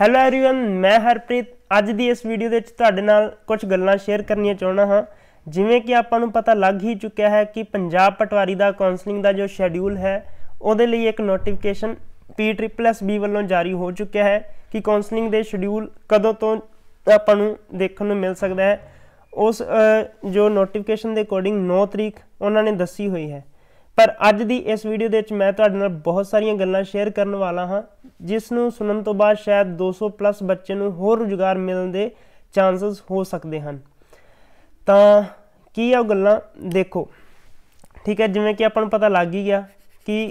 hello everyone ਮੈਂ ਹਰਪ੍ਰੀਤ ਅੱਜ ਦੀ ਇਸ ਵੀਡੀਓ ਦੇ ਵਿੱਚ ਤੁਹਾਡੇ ਨਾਲ ਕੁਝ ਗੱਲਾਂ ਸ਼ੇਅਰ ਕਰਨੀਆਂ ਚਾਹੁੰਦਾ ਹਾਂ ਜਿਵੇਂ ਕਿ ਆਪਾਂ ਨੂੰ ਪਤਾ ਲੱਗ ਹੀ ਚੁੱਕਿਆ ਹੈ ਕਿ ਪੰਜਾਬ ਪਟਵਾਰੀ ਦਾ ਕਾਉਂਸਲਿੰਗ ਦਾ ਜੋ ਸ਼ੈਡਿਊਲ ਹੈ ਉਹਦੇ ਲਈ ਇੱਕ ਨੋਟੀਫਿਕੇਸ਼ਨ ਪੀ ਬੀ ਵੱਲੋਂ ਜਾਰੀ ਹੋ ਚੁੱਕਿਆ ਹੈ ਕਿ ਕਾਉਂਸਲਿੰਗ ਦੇ ਸ਼ੈਡਿਊਲ ਕਦੋਂ ਤੋਂ ਆਪਾਂ ਨੂੰ ਦੇਖਣ ਨੂੰ ਮਿਲ ਸਕਦਾ ਹੈ ਉਸ ਜੋ ਨੋਟੀਫਿਕੇਸ਼ਨ ਦੇ ਅਕੋਰਡਿੰਗ 9 ਤਰੀਕ ਉਹਨਾਂ ਨੇ ਦੱਸੀ ਹੋਈ ਹੈ ਪਰ ਅੱਜ ਦੀ ਇਸ ਵੀਡੀਓ ਦੇ ਵਿੱਚ ਮੈਂ ਤੁਹਾਡੇ ਨਾਲ ਬਹੁਤ ਸਾਰੀਆਂ ਗੱਲਾਂ ਸ਼ੇਅਰ ਕਰਨ ਵਾਲਾ ਹਾਂ ਜਿਸ ਨੂੰ ਸੁਣਨ ਤੋਂ ਬਾਅਦ ਸ਼ਾਇਦ 200 ਪਲੱਸ ਬੱਚੇ ਨੂੰ ਹੋਰ ਰੁਜ਼ਗਾਰ ਮਿਲਣ ਦੇ ਚਾਂਸਸ ਹੋ ਸਕਦੇ ਹਨ ਤਾਂ ਕੀ ਆ ਉਹ ਗੱਲਾਂ ਦੇਖੋ ਠੀਕ ਹੈ ਜਿਵੇਂ ਕਿ ਆਪਾਂ ਨੂੰ ਪਤਾ ਲੱਗ ਹੀ ਗਿਆ ਕਿ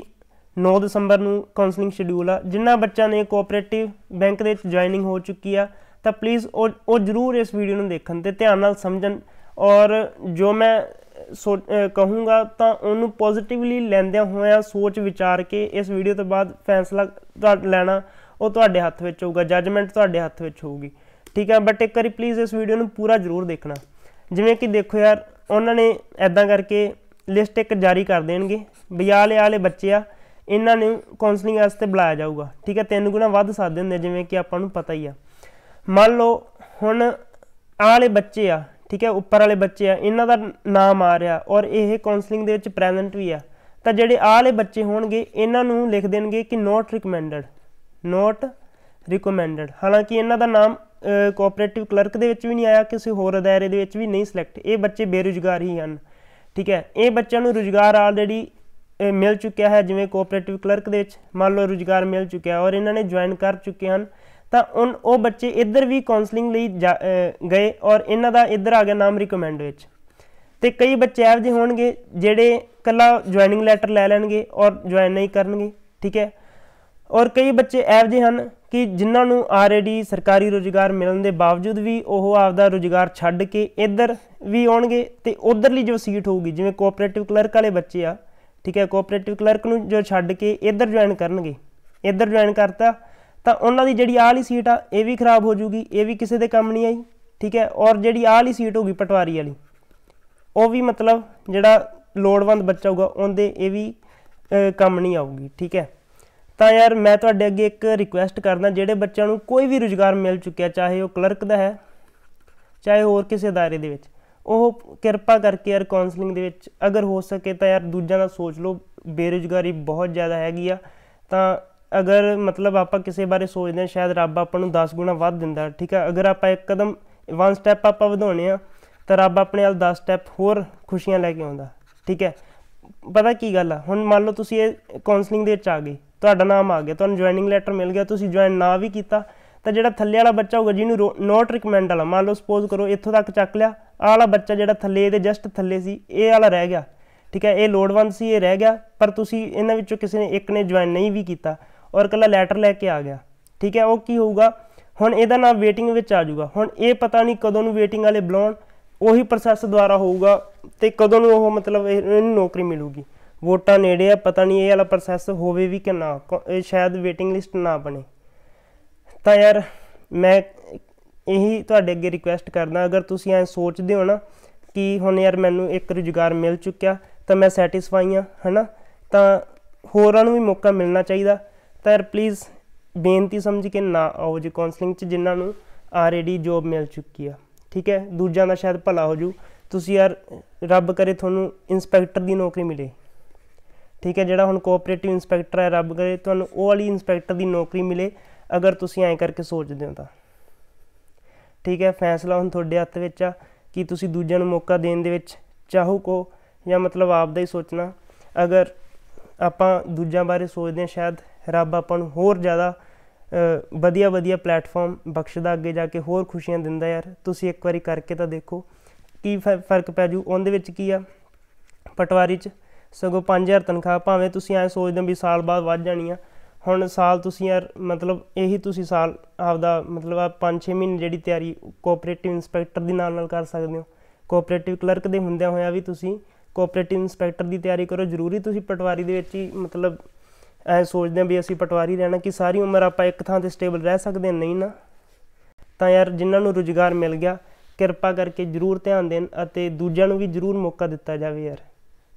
9 ਦਸੰਬਰ ਨੂੰ ਕਾਉਂਸਲਿੰਗ ਸ਼ਡਿਊਲ ਆ ਜਿਨ੍ਹਾਂ ਬੱਚਿਆਂ ਨੇ ਕੋਆਪਰੇਟਿਵ ਬੈਂਕ ਦੇ ਵਿੱਚ ਜੁਆਇਨਿੰਗ ਹੋ ਚੁੱਕੀ ਆ ਤਾਂ ਪਲੀਜ਼ ਉਹ ਜ਼ਰੂਰ ਇਸ ਵੀਡੀਓ ਨੂੰ ਦੇਖਣ ਤੇ ਧਿਆਨ ਨਾਲ ਸਮਝਣ ਔਰ ਜੋ ਮੈਂ ਕਹੂੰਗਾ ਤਾਂ ਉਹਨੂੰ ਪੋਜ਼ਿਟਿਵਲੀ ਲੈਂਦਿਆਂ ਹੋਇਆਂ ਸੋਚ ਵਿਚਾਰ ਕੇ ਇਸ ਵੀਡੀਓ ਤੋਂ ਬਾਅਦ ਫੈਸਲਾ ਲੈਣਾ ਉਹ ਤੁਹਾਡੇ ਹੱਥ ਵਿੱਚ ਹੋਊਗਾ ਜੱਜਮੈਂਟ ਤੁਹਾਡੇ ਹੱਥ ਵਿੱਚ ਹੋਊਗੀ ਠੀਕ ਹੈ ਬਟ ਇੱਕ ਵਾਰੀ ਪਲੀਜ਼ ਇਸ ਵੀਡੀਓ ਨੂੰ ਪੂਰਾ ਜ਼ਰੂਰ ਦੇਖਣਾ ਜਿਵੇਂ ਕਿ ਦੇਖੋ ਯਾਰ ਉਹਨਾਂ ਨੇ ਐਦਾਂ ਕਰਕੇ ਲਿਸਟ ਇੱਕ ਜਾਰੀ ਕਰ ਦੇਣਗੇ ਬਿਆਲੇ ਵਾਲੇ ਬੱਚੇ ਆ ਇਹਨਾਂ ਨੂੰ ਕਾਉਂਸਲਿੰਗ ਵਾਸਤੇ ਬੁਲਾਇਆ ਜਾਊਗਾ ਠੀਕ ਹੈ ਤਿੰਨ ਗੁਣਾ ਵੱਧ ਸਕਦੇ ਹੁੰਦੇ ਜਿਵੇਂ ਕਿ ਆਪਾਂ ਨੂੰ ਪਤਾ ਹੀ ਆ ਮੰਨ ਲਓ ਹੁਣ ਆਲੇ ਬੱਚੇ ਆ ਠੀਕ ਹੈ ਉੱਪਰ ਵਾਲੇ ਬੱਚੇ ਆ ਇਹਨਾਂ ਦਾ ਨਾਮ ਆ ਰਿਹਾ ਔਰ ਇਹ ਕਾਉਂਸਲਿੰਗ ਦੇ ਵਿੱਚ ਪ੍ਰੈਜ਼ੈਂਟ ਵੀ ਆ ਤਾਂ ਜਿਹੜੇ ਆਹ ਵਾਲੇ ਬੱਚੇ ਹੋਣਗੇ ਇਹਨਾਂ ਨੂੰ ਲਿਖ ਦੇਣਗੇ ਕਿ ਨੋਟ ਰਿਕਮੈਂਡਡ ਨੋਟ ਰਿਕਮੈਂਡਡ ਹਾਲਾਂਕਿ ਇਹਨਾਂ ਦਾ ਨਾਮ ਕੋਆਪਰੇਟਿਵ ਕਲਰਕ ਦੇ ਵਿੱਚ ਵੀ ਨਹੀਂ ਆਇਆ ਕਿਸੇ ਹੋਰ ਅਦਾਰੇ ਦੇ ਵਿੱਚ ਵੀ ਨਹੀਂ ਸਿਲੈਕਟ ਇਹ ਬੱਚੇ ਬੇਰੁਜ਼ਗਾਰ ਹੀ ਹਨ ਠੀਕ ਹੈ ਇਹ ਬੱਚਿਆਂ ਨੂੰ ਰੁਜ਼ਗਾਰ ਆਲਰੇਡੀ ਮਿਲ ਚੁੱਕਿਆ ਹੈ ਜਿਵੇਂ ਕੋਆਪਰੇਟਿਵ ਕਲਰਕ ਦੇ ਵਿੱਚ ਮੰਨ ਲਓ ਰੁਜ਼ਗਾਰ ਮਿਲ ਚੁੱਕਿਆ ਔਰ ਇਹਨਾਂ ਨੇ ਜੁਆਇਨ ਕਰ ਚੁੱਕੇ ਹਨ ਤਾਂ ਉਹ ਬੱਚੇ ਇੱਧਰ ਵੀ ਕਾਉਂਸਲਿੰਗ ਲਈ ਗਏ ਔਰ ਇਹਨਾਂ ਦਾ ਇੱਧਰ ਆ ਗਿਆ ਨਾਮ ਰਿਕਮੈਂਡ ਵਿੱਚ ਤੇ ਕਈ ਬੱਚੇ ਐਵੇਂ ਦੇ ਹੋਣਗੇ ਜਿਹੜੇ ਕੱਲਾ ਜੁਆਇਨਿੰਗ ਲੈਟਰ ਲੈ ਲੈਣਗੇ ਔਰ ਜੁਆਇਨ ਨਹੀਂ ਕਰਨਗੇ ਠੀਕ ਹੈ ਔਰ ਕਈ ਬੱਚੇ ਐਵੇਂ ਦੇ ਹਨ ਕਿ ਜਿਨ੍ਹਾਂ ਨੂੰ ਆਲਰੇਡੀ ਸਰਕਾਰੀ ਰੋਜ਼ਗਾਰ ਮਿਲਣ ਦੇ ਬਾਵਜੂਦ ਵੀ ਉਹ ਆਪਦਾ ਰੋਜ਼ਗਾਰ ਛੱਡ ਕੇ ਇੱਧਰ ਵੀ ਆਉਣਗੇ ਤੇ ਉਧਰਲੀ ਜੋ ਸੀਟ ਹੋਊਗੀ ਜਿਵੇਂ ਕੋਆਪਰੇਟਿਵ ਕਲਰਕ ਵਾਲੇ ਬੱਚੇ ਆ ਠੀਕ ਹੈ ਕੋਆਪਰੇਟਿਵ ਕਲਰਕ ਨੂੰ ਜੋ ਛੱਡ ਕੇ ਇੱਧਰ ਜੁਆਇਨ ਕਰਨਗੇ ਇੱਧਰ ਜੁਆਇਨ ਕਰਤਾ ਤਾਂ ਉਹਨਾਂ ਦੀ ਜਿਹੜੀ ਆਹ ਸੀਟ ਆ ਇਹ ਵੀ ਖਰਾਬ ਹੋ ਜੂਗੀ ਇਹ ਵੀ ਕਿਸੇ ਦੇ ਕੰਮ ਨਹੀਂ ਆਈ ਠੀਕ ਹੈ ਔਰ ਜਿਹੜੀ ਆਹ ਵਾਲੀ ਸੀਟ ਹੋਗੀ ਪਟਵਾਰੀ ਵਾਲੀ ਉਹ ਵੀ ਮਤਲਬ ਜਿਹੜਾ ਲੋੜਵੰਦ ਬੱਚਾ ਹੋਊਗਾ ਉਹਦੇ ਇਹ ਵੀ ਕੰਮ ਨਹੀਂ ਆਊਗੀ ਠੀਕ ਹੈ ਤਾਂ ਯਾਰ ਮੈਂ ਤੁਹਾਡੇ ਅੱਗੇ ਇੱਕ ਰਿਕੁਐਸਟ ਕਰਦਾ ਜਿਹੜੇ ਬੱਚਿਆਂ ਨੂੰ ਕੋਈ ਵੀ ਰੁਜ਼ਗਾਰ ਮਿਲ ਚੁੱਕਿਆ ਚਾਹੇ ਉਹ ਕਲਰਕ ਦਾ ਹੈ ਚਾਹੇ ਹੋਰ ਕਿਸੇ ਦਾਇਰੇ ਦੇ ਵਿੱਚ ਉਹ ਕਿਰਪਾ ਕਰਕੇ ਯਾਰ ਕਾਉਂਸਲਿੰਗ ਦੇ ਵਿੱਚ ਅਗਰ ਹੋ ਸਕੇ ਤਾਂ ਯਾਰ ਦੂਜਿਆਂ ਦਾ ਸੋਚ ਲਓ ਬੇਰੁਜ਼ਗਾਰੀ ਬਹੁਤ ਜ਼ਿਆਦਾ ਹੈਗੀ ਆ ਤਾਂ ਅਗਰ ਮਤਲਬ ਆਪਾਂ ਕਿਸੇ ਬਾਰੇ ਸੋਚਦੇ ਆ ਸ਼ਾਇਦ ਰੱਬ ਆਪਾਂ ਨੂੰ 10 ਗੁਣਾ ਵੱਧ ਦਿੰਦਾ ਠੀਕ ਹੈ ਅਗਰ ਆਪਾਂ ਇੱਕ ਕਦਮ ਵਨ ਸਟੈਪ ਆਪਾਂ ਵਧਾਉਣੇ ਆ ਤਾਂ ਰੱਬ ਆਪਣੇ ਨਾਲ 10 ਸਟੈਪ ਹੋਰ ਖੁਸ਼ੀਆਂ ਲੈ ਕੇ ਆਉਂਦਾ ਠੀਕ ਹੈ ਪਤਾ ਕੀ ਗੱਲ ਆ ਹੁਣ ਮੰਨ ਲਓ ਤੁਸੀਂ ਇਹ ਕਾਉਂਸਲਿੰਗ ਦੇ ਵਿੱਚ ਆ ਗਏ ਤੁਹਾਡਾ ਨਾਮ ਆ ਗਿਆ ਤੁਹਾਨੂੰ ਜੁਆਇਨਿੰਗ ਲੈਟਰ ਮਿਲ ਗਿਆ ਤੁਸੀਂ ਜੁਆਇਨ ਨਾ ਵੀ ਕੀਤਾ ਤਾਂ ਜਿਹੜਾ ਥੱਲੇ ਵਾਲਾ ਬੱਚਾ ਹੋਊਗਾ ਜਿਹਨੂੰ ਨੋਟ ਰਿਕਮੈਂਡ ਵਾਲਾ ਮੰਨ ਲਓ ਸਪੋਜ਼ ਕਰੋ ਇੱਥੋਂ ਤੱਕ ਚੱਕ ਲਿਆ ਆਹ ਵਾਲਾ ਬੱਚਾ ਜਿਹੜਾ ਥੱਲੇ ਇਹਦੇ ਜਸਟ ਥੱਲੇ ਸੀ ਇਹ ਵਾਲਾ ਰਹਿ ਗਿਆ ਠੀਕ ਹੈ ਇਹ ਲੋਡਵੰਦ ਸੀ ਇਹ ਰਹਿ ਗਿਆ ਪਰ ਤੁਸੀਂ ਇਹਨਾਂ ਵਿੱਚੋਂ ਕਿਸੇ ਨੇ ਇੱਕ ਨੇ ਜੁਆਇਨ ਨਹੀਂ ਵੀ ਕੀਤਾ ਔਰ ਇਕੱਲਾ ਲੈਟਰ ਲੈ ਕੇ ਆ ਗਿਆ ਠੀਕ ਹੈ ਉਹ ਕੀ ਹੋਊਗਾ ਹੁਣ ਇਹਦਾ ਨਾਮ ਵੇਟਿੰਗ ਵਿੱਚ ਆ ਜਾਊਗਾ ਹੁਣ ਇਹ ਪਤਾ ਨਹੀਂ ਕਦੋਂ ਨੂੰ ਵੇਟਿੰਗ ਵਾਲੇ ਬੁਲਾਉਣ ਉਹੀ ਪ੍ਰੋਸੈਸ ਦੁਆਰਾ ਹੋਊਗਾ ਤੇ ਕਦੋਂ ਨੂੰ ਉਹ ਮਤਲਬ ਇਹਨੂੰ ਨੌਕਰੀ ਮਿਲੂਗੀ ਵੋਟਾਂ ਨੇੜੇ ਆ ਪਤਾ ਨਹੀਂ ਇਹ ਵਾਲਾ ਪ੍ਰੋਸੈਸ ਹੋਵੇ ਵੀ ਕਿ ਨਾ ਇਹ ਸ਼ਾਇਦ ਵੇਟਿੰਗ ਲਿਸਟ ਨਾ ਬਣੇ ਤਾਂ ਯਾਰ ਮੈਂ ਇਹੀ ਤੁਹਾਡੇ ਅੱਗੇ ਰਿਕੁਐਸਟ ਕਰਦਾ ਅਗਰ ਤੁਸੀਂ ਐ ਸੋਚਦੇ ਹੋ ਨਾ ਕਿ ਹੁਣ ਯਾਰ ਮੈਨੂੰ ਇੱਕ ਰੁਜ਼ਗਾਰ ਮਿਲ ਚੁੱਕਿਆ ਤਾਂ ਮੈਂ ਸੈਟੀਸਫਾਈ ਹਾਂ ਹਨਾ ਤਾਂ ਹੋਰਾਂ ਨੂੰ ਵੀ ਮੌਕਾ ਮਿਲਣਾ ਚਾਹੀਦਾ ਤਾਂ ਯਾਰ ਪਲੀਜ਼ ਬੇਨਤੀ ਸਮਝ ਕੇ ਨਾ ਆਓ ਜੀ ਕਾਉਂਸਲਿੰਗ 'ਚ ਜਿਨ੍ਹਾਂ ਨੂੰ ਆਲਰੇਡੀ ਜੋਬ ਮਿਲ ਚੁੱਕੀ ਆ ਠੀਕ ਹੈ ਦੂਜਿਆਂ ਦਾ ਸ਼ਾਇਦ ਭਲਾ ਹੋ ਜੂ ਤੁਸੀਂ ਯਾਰ ਰੱਬ ਕਰੇ ਤੁਹਾਨੂੰ ਇਨਸਪੈਕਟਰ ਦੀ ਨੌਕਰੀ ਮਿਲੇ ਠੀਕ ਹੈ ਜਿਹੜਾ ਹੁਣ ਕੋਆਪਰੇਟਿਵ ਇਨਸਪੈਕਟਰ ਹੈ ਰੱਬ ਕਰੇ ਤੁਹਾਨੂੰ ਉਹ ਵਾਲੀ ਇਨਸਪੈਕਟਰ ਦੀ ਨੌਕਰੀ ਮਿਲੇ ਅਗਰ ਤੁਸੀਂ ਐਂ ਕਰਕੇ ਸੋਚਦੇ ਹੋ ਤਾਂ ਠੀਕ ਹੈ ਫੈਸਲਾ ਹੁਣ ਤੁਹਾਡੇ ਹੱਥ ਵਿੱਚ ਆ ਕਿ ਤੁਸੀਂ ਦੂਜਿਆਂ ਨੂੰ ਮੌਕਾ ਦੇਣ ਦੇ ਵਿੱਚ ਚਾਹੋ ਕੋ ਜਾਂ ਮਤਲਬ ਆਪ ਦਾ ਹੀ ਸੋਚਣਾ ਅਗਰ ਆਪਾਂ ਦੂਜਿਆਂ ਬਾਰੇ ਸੋਚਦੇ ਹਾਂ ਸ਼ਾਇਦ ਰੱਬ ਆਪਾਂ ਨੂੰ ਹੋਰ ਜ਼ਿਆਦਾ ਵਧੀਆ ਵਧੀਆ ਪਲੇਟਫਾਰਮ ਬਖਸ਼ਦਾ ਅੱਗੇ ਜਾ ਕੇ ਹੋਰ ਖੁਸ਼ੀਆਂ ਦਿੰਦਾ ਯਾਰ ਤੁਸੀਂ ਇੱਕ ਵਾਰੀ ਕਰਕੇ ਤਾਂ ਦੇਖੋ ਕੀ ਫਰਕ ਪੈ ਜੂ ਉਹਦੇ ਵਿੱਚ ਕੀ ਆ ਪਟਵਾਰੀ 'ਚ ਸਗੋਂ 5000 ਤਨਖਾਹ ਭਾਵੇਂ ਤੁਸੀਂ ਐ ਸੋਚਦੇ ਹੋ ਵੀ ਸਾਲ ਬਾਅਦ ਵੱਧ ਜਾਣੀ ਆ ਹੁਣ ਸਾਲ ਤੁਸੀਂ ਯਾਰ ਮਤਲਬ ਇਹੀ ਤੁਸੀਂ ਸਾਲ ਆਪਦਾ ਮਤਲਬ ਆ 5-6 ਮਹੀਨੇ ਜਿਹੜੀ ਤਿਆਰੀ ਕੋਆਪਰੇਟਿਵ ਇਨਸਪੈਕਟਰ ਦੀ ਨਾਲ ਨਾਲ ਕਰ ਸਕਦੇ ਹੋ ਕੋਆਪਰੇਟਿਵ ਕਲਰਕ ਦੇ ਹੁੰਦਿਆਂ ਹੋਇਆ ਵੀ ਤੁਸੀਂ ਕੋਆਪਰੇਟਿਵ ਇਨਸਪੈਕਟਰ ਦੀ ਤਿਆਰੀ ਕਰੋ ਜ਼ਰੂਰੀ ਤੁਸੀਂ ਪਟਵਾਰੀ ਦੇ ਵਿੱਚ ਹੀ ਮਤਲਬ ਐ ਸੋਚਦੇ ਆ ਵੀ ਅਸੀਂ ਪਟਵਾਰੀ ਰਹਿਣਾ ਕਿ ਸਾਰੀ ਉਮਰ ਆਪਾਂ ਇੱਕ ਥਾਂ ਤੇ ਸਟੇਬਲ ਰਹਿ ਸਕਦੇ ਨਹੀਂ ਨਾ ਤਾਂ ਯਾਰ ਜਿਨ੍ਹਾਂ ਨੂੰ ਰੁਜ਼ਗਾਰ ਮਿਲ ਗਿਆ ਕਿਰਪਾ ਕਰਕੇ ਜਰੂਰ ਧਿਆਨ ਦੇਣ ਅਤੇ ਦੂਜਿਆਂ ਨੂੰ ਵੀ ਜਰੂਰ ਮੌਕਾ ਦਿੱਤਾ ਜਾਵੇ ਯਾਰ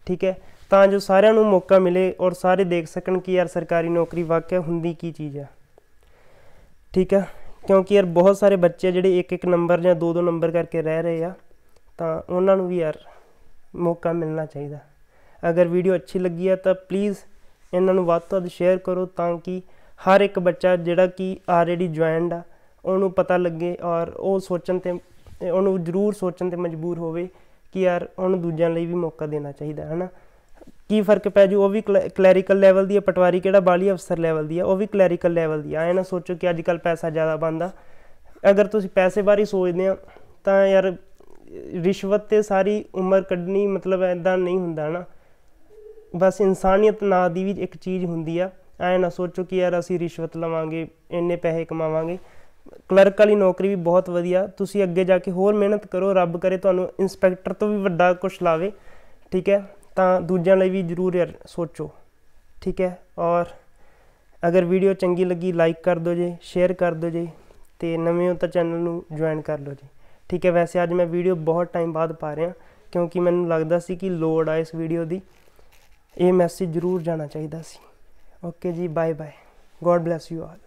ਠੀਕ ਹੈ ਤਾਂ ਜੋ ਸਾਰਿਆਂ ਨੂੰ ਮੌਕਾ ਮਿਲੇ ਔਰ ਸਾਰੇ ਦੇਖ ਸਕਣ ਕਿ ਯਾਰ ਸਰਕਾਰੀ ਨੌਕਰੀ ਵਾਕਿਆ ਹੁੰਦੀ ਕੀ ਚੀਜ਼ ਆ ਠੀਕ ਆ ਕਿਉਂਕਿ ਯਾਰ ਬਹੁਤ ਸਾਰੇ ਬੱਚੇ ਜਿਹੜੇ ਇੱਕ ਇੱਕ ਨੰਬਰ ਜਾਂ ਦੋ ਦੋ ਨੰਬਰ ਕਰਕੇ ਰਹਿ ਰਹੇ ਆ ਤਾਂ ਉਹਨਾਂ ਨੂੰ ਵੀ ਯਾਰ ਮੌਕਾ ਮਿਲਣਾ ਚਾਹੀਦਾ ਅਗਰ ਵੀਡੀਓ ਅੱਛੀ ਲੱਗੀ ਆ ਤਾਂ ਪਲੀਜ਼ ਇਹਨਾਂ ਨੂੰ ਵੱਧ ਤੋਂ ਵੱਧ ਸ਼ੇਅਰ ਕਰੋ ਤਾਂ ਕਿ ਹਰ ਇੱਕ ਬੱਚਾ ਜਿਹੜਾ ਕਿ ਆਲਰੇਡੀ ਜੁਆਇਨਡ ਆ ਉਹਨੂੰ ਪਤਾ ਲੱਗੇ ਔਰ ਉਹ ਸੋਚਣ ਤੇ ਉਹਨੂੰ ਜ਼ਰੂਰ ਸੋਚਣ ਤੇ ਮਜਬੂਰ ਹੋਵੇ ਕਿ ਯਾਰ ਉਹਨੂੰ ਦੂਜਿਆਂ ਲਈ ਵੀ ਮੌਕਾ ਦੇਣਾ ਚਾਹੀਦਾ ਹੈ ਨਾ ਕੀ ਫਰਕ ਪੈ ਜੂ ਉਹ ਵੀ ਕਲੈਰੀਕਲ ਲੈਵਲ ਦੀ ਹੈ ਪਟਵਾਰੀ ਕਿਹੜਾ ਬਾਲੀ ਅਫਸਰ ਲੈਵਲ ਦੀ ਹੈ ਉਹ ਵੀ ਕਲੈਰੀਕਲ ਲੈਵਲ ਦੀ ਆਏ ਨਾ ਸੋਚੋ ਕਿ ਅੱਜ ਕੱਲ ਪੈਸਾ ਜ਼ਿਆਦਾ ਬੰਦਾ ਅਗਰ ਤੁਸੀਂ ਪੈਸੇ ਬਾਰੇ ਸੋਚਦੇ ਆ ਤਾਂ ਯਾਰ ਰਿਸ਼ਵਤ ਤੇ ਸਾਰੀ ਉਮਰ ਕੱਢਣੀ ਮਤਲਬ ਐਦਾਂ ਨਹੀਂ ਹੁੰਦਾ ਨਾ ਬਸ ਇਨਸਾਨੀਅਤ ਨਾਂ ਦੀ ਵੀ ਇੱਕ ਚੀਜ਼ ਹੁੰਦੀ ਆ ਐ ਨਾ ਸੋਚੋ ਕਿ ਯਾਰ ਅਸੀਂ ਰਿਸ਼ਵਤ ਲਵਾਂਗੇ ਇੰਨੇ ਪੈਸੇ ਕਮਾਵਾਂਗੇ ਕਲਰਕ ਵਾਲੀ ਨੌਕਰੀ ਵੀ ਬਹੁਤ ਵਧੀਆ ਤੁਸੀਂ ਅੱਗੇ ਜਾ ਕੇ ਹੋਰ ਮਿਹਨਤ ਕਰੋ ਰੱਬ ਕਰੇ ਤੁਹਾਨੂੰ ਇਨਸਪੈਕਟਰ ਤੋਂ ਵੀ ਵੱਡਾ ਕੁਝ ਲਾਵੇ ਠੀਕ ਹੈ ਤਾਂ ਦੂਜਿਆਂ ਲਈ ਵੀ ਜ਼ਰੂਰ ਯਾਰ ਸੋਚੋ ਠੀਕ ਹੈ ਔਰ ਅਗਰ ਵੀਡੀਓ ਚੰਗੀ ਲੱਗੀ ਲਾਈਕ ਕਰ ਦਿਓ ਜੀ ਸ਼ੇਅਰ ਕਰ ਦਿਓ ਜੀ ਤੇ ਨਵੇਂ ਹੋ ਤਾਂ ਚੈਨਲ ਨੂੰ ਜੁਆਇਨ ਕਰ ਲਓ ਜੀ ਠੀਕ ਹੈ ਵੈਸੇ ਅੱਜ ਮੈਂ ਵੀਡੀਓ ਬਹੁਤ ਟਾਈਮ ਬਾਅਦ ਪਾ ਰਿਹਾ ਕਿਉਂਕਿ ਮੈਨੂੰ ਲੱਗਦਾ ਸੀ ਕਿ ਲੋਡ ਆ ਇਸ ਵੀਡੀਓ ਦੀ ਇਹ ਮੈਸੇਜ ਜ਼ਰੂਰ ਜਾਣਾ ਚਾਹੀਦਾ ਸੀ ਓਕੇ ਜੀ bye bye God bless you all